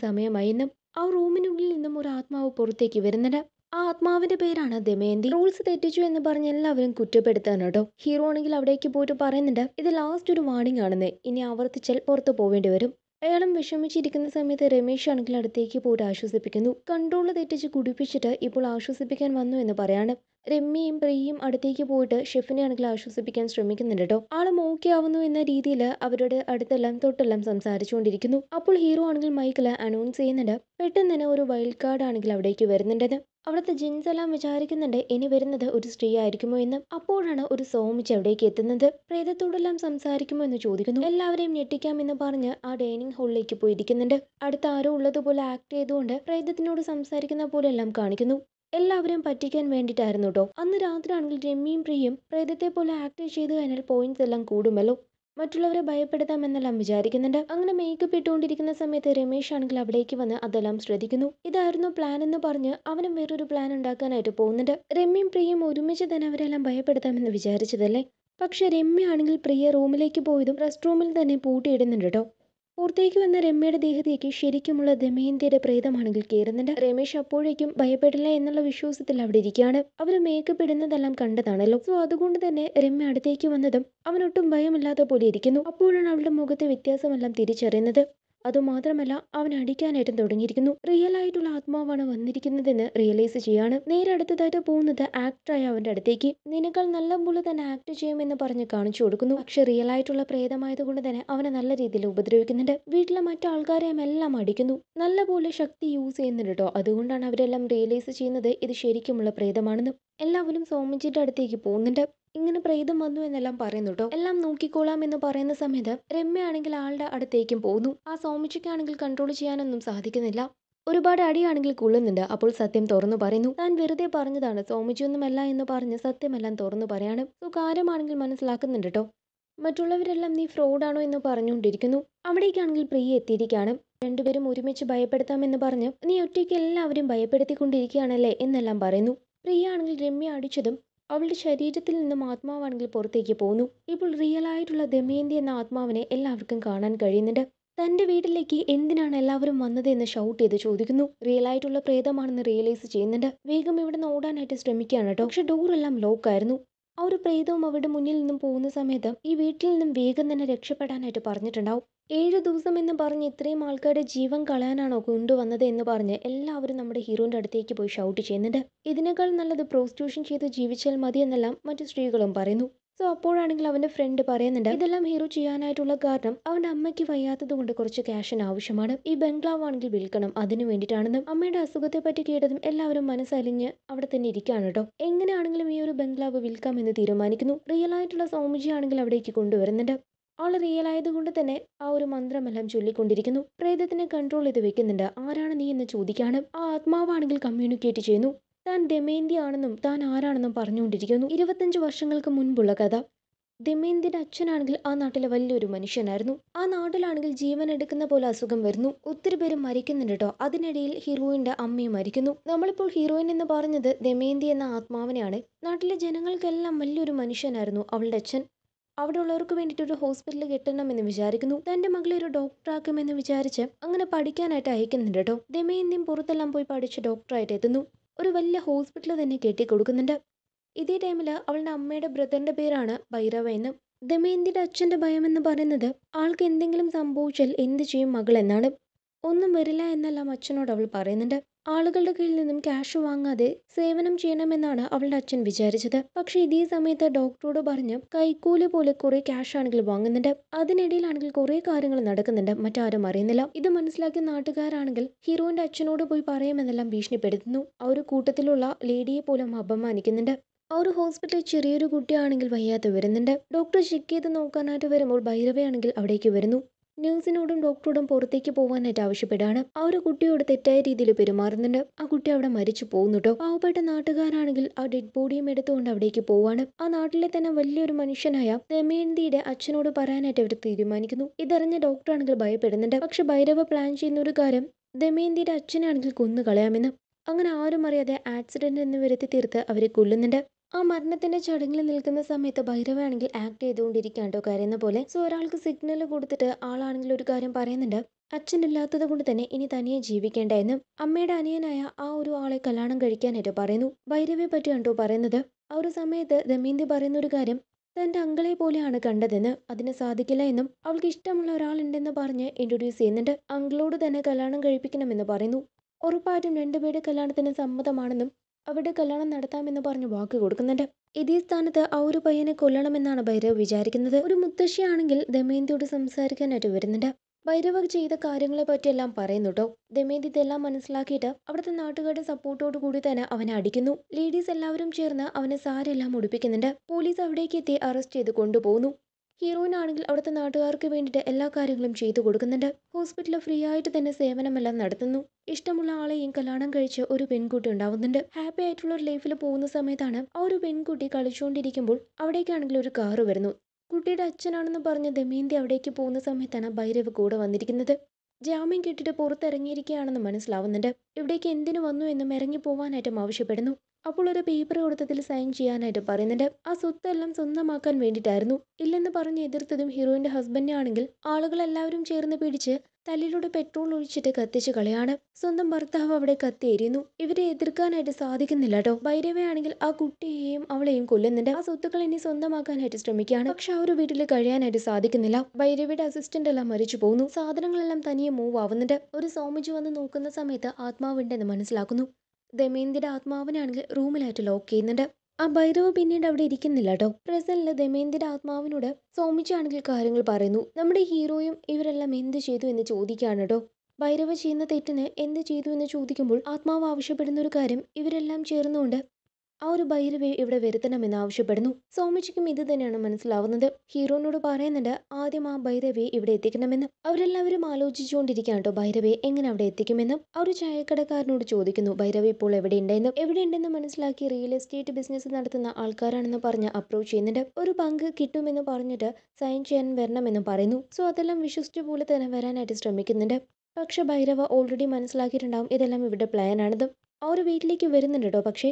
എന്നും ആ റൂമിനുള്ളിൽ നിന്നും ഒരു ആത്മാവ് പുറത്തേക്ക് വരുന്നുണ്ട് ആ ആത്മാവിന്റെ പേരാണ് ദമയന്തി റൂൾസ് തെറ്റിച്ചു എന്ന് പറഞ്ഞ് എല്ലാവരും കുറ്റപ്പെടുത്താൻ കേട്ടോ ഹീറോ ആണെങ്കിൽ അവിടേക്ക് പോയിട്ട് പറയുന്നുണ്ട് ഇത് ലാസ്റ്റ് ഒരു വാർണിംഗ് ആണെന്ന് ഇനി ആവർത്തിച്ചാൽ പുറത്ത് പോവേണ്ടി വരും അയാളും വിഷമിച്ചിരിക്കുന്ന സമയത്ത് രമേശ് ആണെങ്കിൽ അടുത്തേക്ക് പോയിട്ട് ആശ്വസിപ്പിക്കുന്നു കൺട്രോൾ തെറ്റിച്ച് കുടിപ്പിച്ചിട്ട് ഇപ്പോൾ ആശ്വസിപ്പിക്കാൻ വന്നു എന്ന് പറയാണ് രമ്യയും പ്രിയയും അടുത്തേക്ക് പോയിട്ട് ഷെഫിനെയാണെങ്കിൽ ആശ്വസിപ്പിക്കാൻ ശ്രമിക്കുന്നുണ്ട് കേട്ടോ ആള് ഓക്കെ ആവുന്നു എന്ന രീതിയിൽ അവരുടെ അടുത്തെല്ലാം തൊട്ടെല്ലാം സംസാരിച്ചുകൊണ്ടിരിക്കുന്നു അപ്പോൾ ഹീറോ ആണെങ്കിൽ മൈക്കിൽ അനൗൺസ് ചെയ്യുന്നുണ്ട് പെട്ടെന്ന് തന്നെ ഒരു വൈൽഡ് കാർഡ് ആണെങ്കിൽ അവിടേക്ക് വരുന്നുണ്ടെന്ന് അവിടുത്തെ ജിൻസ് എല്ലാം വിചാരിക്കുന്നുണ്ട് ഇനി വരുന്നത് ഒരു സ്ത്രീ ആയിരിക്കുമോ എന്ന് അപ്പോഴാണ് ഒരു സോമിച്ച് അവിടേക്ക് എത്തുന്നത് പ്രേതത്തോടെല്ലാം സംസാരിക്കുമോ എന്ന് ചോദിക്കുന്നു എല്ലാവരെയും ഞെട്ടിക്കാമെന്ന് പറഞ്ഞ് ആ ഡൈനിങ് ഹാളിലേക്ക് പോയിരിക്കുന്നുണ്ട് അടുത്ത ആരോ ഉള്ളതുപോലെ ആക്ട് ചെയ്തുകൊണ്ട് പ്രേതത്തിനോട് സംസാരിക്കുന്ന പോലെ എല്ലാം കാണിക്കുന്നു എല്ലാവരെയും പറ്റിക്കാൻ വേണ്ടിയിട്ടായിരുന്നു കേട്ടോ അന്ന് രാത്രിയാണെങ്കിൽ രമ്യയും പ്രിയയും പ്രേതത്തെ പോലെ ആക്ട് ചെയ്ത് കഴിഞ്ഞാൽ പോയിന്റ്സ് എല്ലാം കൂടുമല്ലോ മറ്റുള്ളവരെ ഭയപ്പെടുത്താമെന്നെല്ലാം വിചാരിക്കുന്നുണ്ട് അങ്ങനെ മേക്കപ്പ് ഇട്ടുകൊണ്ടിരിക്കുന്ന സമയത്ത് രമേശ് ആണെങ്കിൽ അവിടേക്ക് വന്ന് അതെല്ലാം ശ്രദ്ധിക്കുന്നു ഇതായിരുന്നു പ്ലാൻ എന്ന് പറഞ്ഞ് അവനും വേറൊരു പ്ലാൻ ഉണ്ടാക്കാനായിട്ട് പോകുന്നുണ്ട് രമ്യയും പ്രിയയും ഒരുമിച്ച് തന്നെ അവരെല്ലാം ഭയപ്പെടുത്താമെന്ന് വിചാരിച്ചതല്ലേ പക്ഷെ രമ്യ ആണെങ്കിൽ പ്രിയ റൂമിലേക്ക് പോയതും റെസ്റ്റ് റൂമിൽ തന്നെ പൂട്ടിയിടുന്നുണ്ട് കേട്ടോ പുറത്തേക്ക് വന്ന രമ്യയുടെ ദേഹത്തേക്ക് ശരിക്കുമുള്ള ദമയന്തിയുടെ പ്രേതമാണെങ്കിൽ കയറുന്നുണ്ട് രമേശ് അപ്പോഴേക്കും ഭയപ്പെടില്ല എന്നുള്ള വിശ്വാസത്തിൽ അവിടെ ഇരിക്കുകയാണ് അവർ മേക്കപ്പ് ഇടുന്നതെല്ലാം കണ്ടതാണല്ലോ സോ അതുകൊണ്ട് തന്നെ രമ്യ അടുത്തേക്ക് വന്നതും അവനൊട്ടും ഭയമില്ലാത്ത പോലെ ഇരിക്കുന്നു അപ്പോഴാണ് അവളുടെ മുഖത്തെ വ്യത്യാസമെല്ലാം തിരിച്ചറിയുന്നത് അതുമാത്രമല്ല അവൻ അടിക്കാനായിട്ടും തുടങ്ങിയിരിക്കുന്നു റിയൽ ആയിട്ടുള്ള ആത്മാവാണ് വന്നിരിക്കുന്നതെന്ന് റിയലൈസ് ചെയ്യാണ് നേരെ അടുത്തതായിട്ട് പോകുന്നത് ആക്ടറായ അവന്റെ അടുത്തേക്ക് നിനക്കാൾ നല്ല പോലെ തന്നെ ആക്ട് ചെയ്യുമെന്ന് പറഞ്ഞ് കാണിച്ചു കൊടുക്കുന്നു പക്ഷെ റിയൽ ആയിട്ടുള്ള പ്രേതമായതുകൊണ്ട് തന്നെ അവനെ നല്ല രീതിയിൽ ഉപദ്രവിക്കുന്നുണ്ട് വീട്ടിലെ മറ്റാൾക്കാരെയും എല്ലാം അടിക്കുന്നു നല്ല പോലെ ശക്തി യൂസ് ചെയ്യുന്നുണ്ട് കേട്ടോ അതുകൊണ്ടാണ് അവരെല്ലാം റിയലൈസ് ചെയ്യുന്നത് ഇത് ശരിക്കുമുള്ള പ്രേതമാണെന്ന് എല്ലാവരും സോമജിയുടെ അടുത്തേക്ക് പോകുന്നുണ്ട് ഇങ്ങനെ പ്രേതം വന്നു എന്നെല്ലാം പറയുന്നു കേട്ടോ എല്ലാം നോക്കിക്കോളാം എന്ന് പറയുന്ന സമയത്ത് രമ്യയാണെങ്കിൽ ആളുടെ അടുത്തേക്കും പോകുന്നു ആ സൗമിച്ചയ്ക്കാണെങ്കിൽ കൺട്രോൾ ചെയ്യാനൊന്നും സാധിക്കുന്നില്ല ഒരുപാട് അടിയാണെങ്കിൽ കൊള്ളുന്നുണ്ട് അപ്പോൾ സത്യം തുറന്നു പറയുന്നു താൻ വെറുതെ പറഞ്ഞതാണ് സോമിച്ചൊന്നുമല്ല എന്ന് പറഞ്ഞ് സത്യമെല്ലാം തുറന്നു പറയാണ് കാര്യമാണെങ്കിൽ മനസ്സിലാക്കുന്നുണ്ട് കേട്ടോ മറ്റുള്ളവരെല്ലാം നീ ഫ്രോഡാണോ എന്ന് പറഞ്ഞുകൊണ്ടിരിക്കുന്നു അവിടേക്കാണെങ്കിൽ പ്രിയ എത്തിയിരിക്കുകയാണ് രണ്ടുപേരും ഒരുമിച്ച് ഭയപ്പെടുത്താമെന്ന് പറഞ്ഞ് നീ ഒറ്റയ്ക്ക് എല്ലാവരും ഭയപ്പെടുത്തിക്കൊണ്ടിരിക്കുകയാണല്ലേ എന്നെല്ലാം പറയുന്നു പ്രിയ ആണെങ്കിൽ രമ്യ അടിച്ചതും അവളുടെ ശരീരത്തിൽ നിന്നും ആത്മാവാണെങ്കിൽ പുറത്തേക്ക് പോന്നു ഇപ്പോൾ ആയിട്ടുള്ള ദമയന്തി എന്ന ആത്മാവിനെ എല്ലാവർക്കും കാണാൻ കഴിയുന്നുണ്ട് തന്റെ വീട്ടിലേക്ക് എന്തിനാണ് എല്ലാവരും വന്നത് എന്ന് ഷൗട്ട് ചെയ്ത് ചോദിക്കുന്നു റിയൽ ആയിട്ടുള്ള പ്രേതമാണെന്ന് റിയലൈസ് ചെയ്യുന്നുണ്ട് വേഗം ഇവിടെ നിന്ന് ഓടാനായിട്ട് ശ്രമിക്കുകയാണ് കേട്ടോ പക്ഷെ ഡോറെല്ലാം ആയിരുന്നു ആ ഒരു പ്രേതവും അവരുടെ മുന്നിൽ നിന്നും പോകുന്ന സമയത്ത് ഈ വീട്ടിൽ നിന്നും വേഗം തന്നെ രക്ഷപ്പെടാനായിട്ട് പറഞ്ഞിട്ടുണ്ടാവും ഏഴ് ദിവസം എന്ന് പറഞ്ഞ് ഇത്രയും ആൾക്കാരുടെ ജീവൻ കളയാനാണോ കൊണ്ടുവന്നത് എന്ന് പറഞ്ഞ് എല്ലാവരും നമ്മുടെ ഹീറോന്റെ അടുത്തേക്ക് പോയി ഷൗട്ട് ചെയ്യുന്നുണ്ട് ഇതിനേക്കാൾ നല്ലത് പ്രോസ്റ്റ്യൂഷൻ ചെയ്ത് ജീവിച്ചാൽ മതി എന്നെല്ലാം മറ്റു സ്ത്രീകളും പറയുന്നു സോ അപ്പോഴാണെങ്കിൽ അവൻ്റെ ഫ്രണ്ട് പറയുന്നുണ്ട് ഇതെല്ലാം ഹീറോ ചെയ്യാനായിട്ടുള്ള കാരണം അവൻ്റെ അമ്മയ്ക്ക് വയ്യാത്തത് കൊണ്ട് കുറച്ച് ക്യാഷിന് ആവശ്യമാണ് ഈ ബംഗ്ലാവ് ആണെങ്കിൽ വിൽക്കണം അതിനു വേണ്ടിയിട്ടാണെന്നും അമ്മയുടെ അസുഖത്തെ പറ്റി കേട്ടതും എല്ലാവരും മനസ്സലിഞ്ഞ് അവിടെ തന്നെ ഇരിക്കുകയാണ് കേട്ടോ എങ്ങനെയാണെങ്കിലും ഈ ഒരു ബംഗ്ലാവ് എന്ന് തീരുമാനിക്കുന്നു റിയൽ ആയിട്ടുള്ള സൗമിജി ആണെങ്കിൽ അവിടേക്ക് കൊണ്ടുവരുന്നുണ്ട് ആൾ റിയൽ ആയതുകൊണ്ട് തന്നെ ആ ഒരു മന്ത്രമെല്ലാം ചൊല്ലിക്കൊണ്ടിരിക്കുന്നു പ്രേതത്തിനെ കൺട്രോൾ ചെയ്ത് വെക്കുന്നുണ്ട് ആരാണ് നീ എന്ന് ചോദിക്കാണ് ആ ആത്മാവാണെങ്കിൽ കമ്മ്യൂണിക്കേറ്റ് ചെയ്യുന്നു താൻ ആണെന്നും താൻ ആരാണെന്നും പറഞ്ഞുകൊണ്ടിരിക്കുന്നു ഇരുപത്തഞ്ച് വർഷങ്ങൾക്ക് മുൻപുള്ള കഥ ദമേന്തിന്റെ അച്ഛനാണെങ്കിൽ ആ നാട്ടിലെ വലിയൊരു മനുഷ്യനായിരുന്നു ആ നാട്ടിലാണെങ്കിൽ ജീവൻ എടുക്കുന്ന പോലെ അസുഖം വരുന്നു ഒത്തിരി പേര് മരിക്കുന്നുണ്ട് കേട്ടോ അതിനിടയിൽ ഹീറോയിന്റെ അമ്മയും മരിക്കുന്നു നമ്മളിപ്പോൾ ഹീറോയിൻ എന്ന് പറഞ്ഞത് ദമേന്തി എന്ന ആത്മാവിനെയാണ് നാട്ടിലെ ജനങ്ങൾക്കെല്ലാം വലിയൊരു മനുഷ്യനായിരുന്നു അവളുടെ അച്ഛൻ അവിടെ ഉള്ളവർക്ക് വേണ്ടിയിട്ട് ഒരു ഹോസ്പിറ്റൽ കെട്ടണമെന്ന് വിചാരിക്കുന്നു തന്റെ മകളെ ഒരു ഡോക്ടറാക്കുമെന്ന് വിചാരിച്ച് അങ്ങനെ പഠിക്കാനായിട്ട് അയക്കുന്നുണ്ട് കേട്ടോ ദമയന്തിയും പുറത്തെല്ലാം പോയി പഠിച്ച് ഡോക്ടറായിട്ട് എത്തുന്നു ഒരു വലിയ ഹോസ്പിറ്റൽ തന്നെ കൊടുക്കുന്നുണ്ട് ഇതേ ടൈമിൽ അവളുടെ അമ്മയുടെ ബ്രദറിൻ്റെ പേരാണ് ഭൈരവ എന്നും ദമയന്തിയുടെ അച്ഛൻ്റെ ഭയമെന്ന് പറയുന്നത് ആൾക്ക് എന്തെങ്കിലും സംഭവിച്ചാൽ എന്ത് ചെയ്യും എന്നാണ് ഒന്നും വരില്ല എന്നെല്ലാം അച്ഛനോട് അവൾ പറയുന്നുണ്ട് ആളുകളുടെ കയ്യിൽ നിന്നും ക്യാഷ് വാങ്ങാതെ സേവനം ചെയ്യണമെന്നാണ് അവളുടെ അച്ഛൻ വിചാരിച്ചത് പക്ഷേ ഇതേ സമയത്ത് ഡോക്ടറോട് പറഞ്ഞ് കൈക്കൂലി പോലെ കുറെ ക്യാഷ് ആണെങ്കിൽ വാങ്ങുന്നുണ്ട് അതിനിടയിലാണെങ്കിൽ കുറേ കാര്യങ്ങൾ നടക്കുന്നുണ്ട് മറ്റാരും അറിയുന്നില്ല ഇത് മനസ്സിലാക്കിയ നാട്ടുകാരാണെങ്കിൽ ഹീറോയിന്റെ അച്ഛനോട് പോയി പറയുമെന്നെല്ലാം ഭീഷണിപ്പെടുത്തുന്നു ആ ഒരു കൂട്ടത്തിലുള്ള ലേഡിയെ പോലും അപമാനിക്കുന്നുണ്ട് ആ ഒരു ഹോസ്പിറ്റലിൽ ചെറിയൊരു കുട്ടിയാണെങ്കിൽ വയ്യാതെ വരുന്നുണ്ട് ഡോക്ടർ ചെക്ക് ചെയ്ത് നോക്കാനായിട്ട് വരുമ്പോൾ ഭൈരവയാണെങ്കിൽ അവിടേക്ക് വരുന്നു നഴ്സിനോടും ഡോക്ടറോടും പുറത്തേക്ക് പോകാനായിട്ട് ആവശ്യപ്പെടുകയാണ് ആ ഒരു കുട്ടിയോട് തെറ്റായ രീതിയിൽ പെരുമാറുന്നുണ്ട് ആ കുട്ടി അവിടെ മരിച്ചു പോകുന്നു പാവപ്പെട്ട നാട്ടുകാരാണെങ്കിൽ ആ ഡെഡ് ബോഡിയും എടുത്തുകൊണ്ട് അവിടേക്ക് പോവാണ് ആ നാട്ടിലെ തന്നെ വലിയൊരു മനുഷ്യനായ ദമയന്തിയുടെ അച്ഛനോട് പറയാനായിട്ട് അവർ തീരുമാനിക്കുന്നു ഇതറിഞ്ഞ ഡോക്ടറാണെങ്കിൽ ഭയപ്പെടുന്നുണ്ട് പക്ഷെ ഭൈരവ പ്ലാൻ ചെയ്യുന്ന ഒരു കാര്യം ദമയന്തിയുടെ അച്ഛനാണെങ്കിൽ കൊന്നു കളയാമെന്ന് അങ്ങനെ ആരും അറിയാതെ ആക്സിഡന്റ് എന്ന് വരുത്തി തീർത്ത് അവരെ കൊല്ലുന്നുണ്ട് ആ മരണത്തിന്റെ ചടങ്ങിൽ നിൽക്കുന്ന സമയത്ത് ഭൈരവാണെങ്കിൽ ആക്ട് ചെയ്തുകൊണ്ടിരിക്കുകയാണ് കേട്ടോ കരയുന്ന പോലെ സോ ഒരാൾക്ക് സിഗ്നൽ കൊടുത്തിട്ട് ആളാണെങ്കിൽ ഒരു കാര്യം പറയുന്നുണ്ട് അച്ഛനില്ലാത്തത് കൊണ്ട് തന്നെ ഇനി തനിയെ ജീവിക്കേണ്ടായിരുന്നു അമ്മയുടെ അനിയനായ ആ ഒരു ആളെ കല്യാണം കഴിക്കാനായിട്ട് പറയുന്നു ഭൈരവയെ പറ്റിയാണ്ടോ പറയുന്നത് ആ ഒരു സമയത്ത് ദമീന്തി പറയുന്ന ഒരു കാര്യം തന്റെ അങ്കളെ പോലെയാണ് കണ്ടതെന്ന് അതിന് സാധിക്കില്ല എന്നും അവൾക്ക് ഇഷ്ടമുള്ള ഒരാളുണ്ടെന്ന് പറഞ്ഞ് ഇൻട്രൊഡ്യൂസ് ചെയ്യുന്നുണ്ട് അങ്കിളോട് തന്നെ കല്യാണം കഴിപ്പിക്കണമെന്ന് പറയുന്നു ഉറപ്പായിട്ടും രണ്ടുപേരുടെ കല്യാണത്തിന് സമ്മതമാണെന്നും അവിടെ കല്യാണം നടത്താമെന്ന് പറഞ്ഞ് വാക്ക് കൊടുക്കുന്നുണ്ട് ഇതേ സ്ഥാനത്ത് ആ ഒരു പയ്യനെ കൊല്ലണമെന്നാണ് ഭൈരവ് വിചാരിക്കുന്നത് ഒരു മുത്തശ്ശിയാണെങ്കിൽ ദമയന്തിയോട് സംസാരിക്കാനായിട്ട് വരുന്നുണ്ട് ഭൈരവ് ചെയ്ത കാര്യങ്ങളെ പറ്റിയെല്ലാം പറയുന്നുട്ടോ ദമയന്തി ഇതെല്ലാം മനസ്സിലാക്കിയിട്ട് അവിടുത്തെ നാട്ടുകാരുടെ സപ്പോർട്ടോട് കൂടി തന്നെ അവനെ അടിക്കുന്നു ലേഡീസ് എല്ലാവരും ചേർന്ന് അവനെ സാരെല്ലാം ഉടുപ്പിക്കുന്നുണ്ട് പോലീസ് അവിടേക്ക് എത്തി അറസ്റ്റ് ചെയ്ത് കൊണ്ടുപോകുന്നു ആണെങ്കിൽ അവിടുത്തെ നാട്ടുകാർക്ക് വേണ്ടിയിട്ട് എല്ലാ കാര്യങ്ങളും ചെയ്തു കൊടുക്കുന്നുണ്ട് ഹോസ്പിറ്റലിൽ ഫ്രീ ആയിട്ട് തന്നെ സേവനമെല്ലാം നടത്തുന്നു ഇഷ്ടമുള്ള ആളെയും കല്യാണം കഴിച്ച് ഒരു പെൺകുട്ടി ഉണ്ടാവുന്നുണ്ട് ഹാപ്പി ആയിട്ടുള്ള ഒരു ലൈഫിൽ പോകുന്ന സമയത്താണ് ആ ഒരു പെൺകുട്ടി കളിച്ചുകൊണ്ടിരിക്കുമ്പോൾ അവിടേക്കാണെങ്കിൽ ഒരു കാറ് വരുന്നു കുട്ടിയുടെ അച്ഛനാണെന്ന് പറഞ്ഞ് ദമയന്തി അവിടേക്ക് പോകുന്ന സമയത്താണ് ഭൈരവ് കൂടെ വന്നിരിക്കുന്നത് ജാമ്യം കിട്ടിയിട്ട് പുറത്തിറങ്ങിയിരിക്കുകയാണെന്ന് മനസ്സിലാവുന്നുണ്ട് ഇവിടേക്ക് എന്തിനു വന്നു എന്നും ഇറങ്ങി പോവാനായിട്ടും ആവശ്യപ്പെടുന്നു അപ്പോൾ ഒരു പേപ്പർ കൊടുത്തതിൽ സൈൻ ചെയ്യാനായിട്ട് പറയുന്നുണ്ട് ആ സ്വത്തെല്ലാം സ്വന്തമാക്കാൻ വേണ്ടിയിട്ടായിരുന്നു ഇല്ലെന്ന് പറഞ്ഞ് എതിർത്തതും ഹീറോയിൻ്റെ ഹസ്ബൻഡ് ആണെങ്കിൽ ആളുകൾ ചേർന്ന് പിടിച്ച് തല്ലിലൂടെ പെട്രോൾ ഒഴിച്ചിട്ട് കത്തിച്ച് കളയാണ് സ്വന്തം ഭർത്താവ് അവിടെ കത്തിയിരുന്നു ഇവരെ എതിർക്കാനായിട്ട് സാധിക്കുന്നില്ല കേട്ടോ ഭൈരവയാണെങ്കിൽ ആ കുട്ടിയെയും അവളെയും കൊല്ലുന്നുണ്ട് ആ സ്വത്തുക്കൾ ഇനി സ്വന്തമാക്കാനായിട്ട് ശ്രമിക്കുകയാണ് പക്ഷെ ആ ഒരു വീട്ടിൽ കഴിയാനായിട്ട് സാധിക്കുന്നില്ല ഭൈരവിയുടെ അസിസ്റ്റന്റ് എല്ലാം മരിച്ചു പോകുന്നു സാധനങ്ങളെല്ലാം തനിയെ മൂവ് ആവുന്നുണ്ട് ഒരു സോമിജ് വന്ന് നോക്കുന്ന സമയത്ത് ആത്മാവുണ്ടെന്ന് മനസ്സിലാക്കുന്നു ദമേന്തിയുടെ ആത്മാവിനാണെങ്കിൽ റൂമിലായിട്ട് ലോക്ക് ചെയ്യുന്നുണ്ട് ആ ഭൈരവ് പിന്നീട് അവിടെ ഇരിക്കുന്നില്ല കേട്ടോ പ്രസനിൽ ദമയന്തിയുടെ ആത്മാവിനോട് സോമിച്ചാണെങ്കിൽ കാര്യങ്ങൾ പറയുന്നു നമ്മുടെ ഹീറോയും ഇവരെല്ലാം എന്ത് ചെയ്തു എന്ന് ചോദിക്കുകയാണ് കേട്ടോ ഭൈരവ് ചെയ്യുന്ന തെറ്റിന് എന്ത് ചെയ്തു എന്ന് ചോദിക്കുമ്പോൾ ആത്മാവ് ആവശ്യപ്പെടുന്ന ഒരു കാര്യം ഇവരെല്ലാം ചേർന്നുകൊണ്ട് ആ ഒരു ഭൈരവി ഇവിടെ ആവശ്യപ്പെടുന്നു സൗമ്യജിക്കും ഇത് തന്നെയാണ് മനസ്സിലാവുന്നത് ഹീറോനോട് പറയുന്നുണ്ട് ആദ്യം ആ ഭൈരവിയെ ഇവിടെ എത്തിക്കണമെന്ന് അവരെല്ലാവരും ആലോചിച്ചുകൊണ്ടിരിക്കുകയാണ് കേട്ടോ ഭൈരവിയെ എങ്ങനെ അവിടെ എത്തിക്കുമെന്നും ആ ഒരു ചായക്കടക്കാരനോട് ചോദിക്കുന്നു ഭൈരവി ഇപ്പോൾ എവിടെ ഉണ്ടെന്ന് എവിടെ ഉണ്ടെന്ന് മനസ്സിലാക്കി റിയൽ എസ്റ്റേറ്റ് ബിസിനസ് നടത്തുന്ന ആൾക്കാരാണെന്ന് പറഞ്ഞ് അപ്രോച്ച് ചെയ്യുന്നുണ്ട് ഒരു പങ്ക് കിട്ടുമെന്ന് പറഞ്ഞിട്ട് സൈൻ ചെയ്യാൻ വരണമെന്ന് പറയുന്നു സോ അതെല്ലാം വിശ്വസിച്ച പോലെ തന്നെ വരാനായിട്ട് ശ്രമിക്കുന്നുണ്ട് പക്ഷെ ഭൈരവ ഓൾറെഡി മനസ്സിലാക്കിയിട്ടുണ്ടാവും ഇതെല്ലാം ഇവിടെ പ്ലാൻ ആണിത് ആ ഒരു വീട്ടിലേക്ക് വരുന്നുണ്ട് കേട്ടോ പക്ഷേ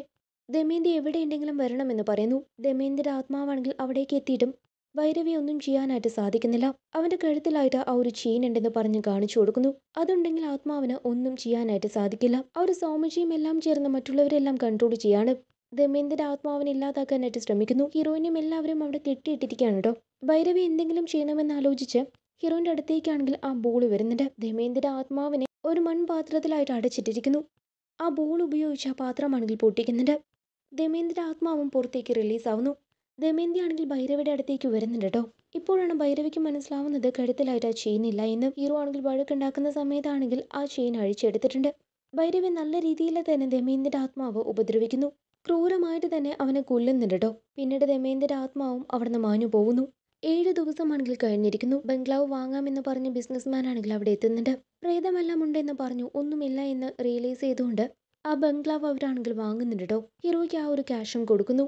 ദമയന്തി എവിടെയുണ്ടെങ്കിലും വരണമെന്ന് പറയുന്നു ദമയന്തിയുടെ ആത്മാവാണെങ്കിൽ അവിടേക്ക് എത്തിയിട്ടും ഭൈരവി ഒന്നും ചെയ്യാനായിട്ട് സാധിക്കുന്നില്ല അവന്റെ കഴുത്തിലായിട്ട് ആ ഒരു ചെയിൻ ഉണ്ടെന്ന് പറഞ്ഞ് കാണിച്ചു കൊടുക്കുന്നു അതുണ്ടെങ്കിൽ ആത്മാവിന് ഒന്നും ചെയ്യാനായിട്ട് സാധിക്കില്ല ആ ഒരു സോമജിയും എല്ലാം ചേർന്ന് മറ്റുള്ളവരെല്ലാം കൺട്രോൾ ചെയ്യാണ് ദമയന്തിന്റെ ആത്മാവിനെ ഇല്ലാതാക്കാനായിട്ട് ശ്രമിക്കുന്നു ഹീറോയിനും എല്ലാവരും അവിടെ കെട്ടിയിട്ടിരിക്കുകയാണ് കേട്ടോ ഭൈരവി എന്തെങ്കിലും ചെയ്യണമെന്ന് ആലോചിച്ച് ഹീറോയിൻ്റെ അടുത്തേക്കാണെങ്കിൽ ആ ബോൾ വരുന്നുണ്ട് ദമയന്തിന്റെ ആത്മാവിനെ ഒരു മൺപാത്രത്തിലായിട്ട് അടച്ചിട്ടിരിക്കുന്നു ആ ബോൾ ഉപയോഗിച്ച് ആ പാത്രമാണെങ്കിൽ പൊട്ടിക്കുന്നുണ്ട് ദമയന്തിയുടെ ആത്മാവും പുറത്തേക്ക് റിലീസാവുന്നു ദമയന്തിയാണെങ്കിൽ ഭൈരവിയുടെ അടുത്തേക്ക് വരുന്നുണ്ട് കേട്ടോ ഇപ്പോഴാണ് ഭൈരവിക്ക് മനസ്സിലാവുന്നത് കഴുത്തിലായിട്ട് ആ ചെയിനില്ല എന്ന് ഹീറോ ആണെങ്കിൽ വഴക്കുണ്ടാക്കുന്ന സമയത്താണെങ്കിൽ ആ ചെയിൻ അഴിച്ചെടുത്തിട്ടുണ്ട് ഭൈരവി നല്ല രീതിയിൽ തന്നെ ദമയന്തിൻ്റെ ആത്മാവ് ഉപദ്രവിക്കുന്നു ക്രൂരമായിട്ട് തന്നെ അവനെ കൊല്ലുന്നുണ്ട് കേട്ടോ പിന്നീട് ദമയന്തിൻ്റെ ആത്മാവും അവിടുന്ന് മാഞ്ഞു പോകുന്നു ഏഴ് ദിവസമാണെങ്കിൽ കഴിഞ്ഞിരിക്കുന്നു ബംഗ്ലാവ് വാങ്ങാമെന്ന് പറഞ്ഞ് ബിസിനസ്മാൻ ആണെങ്കിൽ അവിടെ എത്തുന്നുണ്ട് പ്രേതമെല്ലാം ഉണ്ടെന്ന് പറഞ്ഞു ഒന്നുമില്ല എന്ന് റിയലൈസ് ചെയ്തുകൊണ്ട് ആ ബംഗ്ലാവ് അവരാണെങ്കിൽ വാങ്ങുന്നുണ്ട് കേട്ടോ ഹിറോയ്ക്ക് ആ ഒരു ക്യാഷും കൊടുക്കുന്നു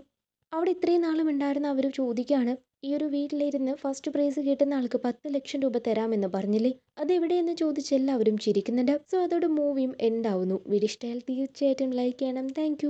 അവിടെ ഇത്രയും നാളും ഉണ്ടായിരുന്ന അവർ ചോദിക്കുകയാണ് ഈ ഒരു വീട്ടിലിരുന്ന് ഫസ്റ്റ് പ്രൈസ് കിട്ടുന്ന ആൾക്ക് പത്ത് ലക്ഷം രൂപ തരാമെന്ന് പറഞ്ഞില്ലേ അതെവിടെയെന്ന് ചോദിച്ച് എല്ലാവരും ചിരിക്കുന്നുണ്ട് സോ അതോടെ മൂവിയും എൻഡ് ആവുന്നു വീഡിയോ ഇഷ്ടമായാൽ തീർച്ചയായിട്ടും ലൈക്ക് ചെയ്യണം താങ്ക്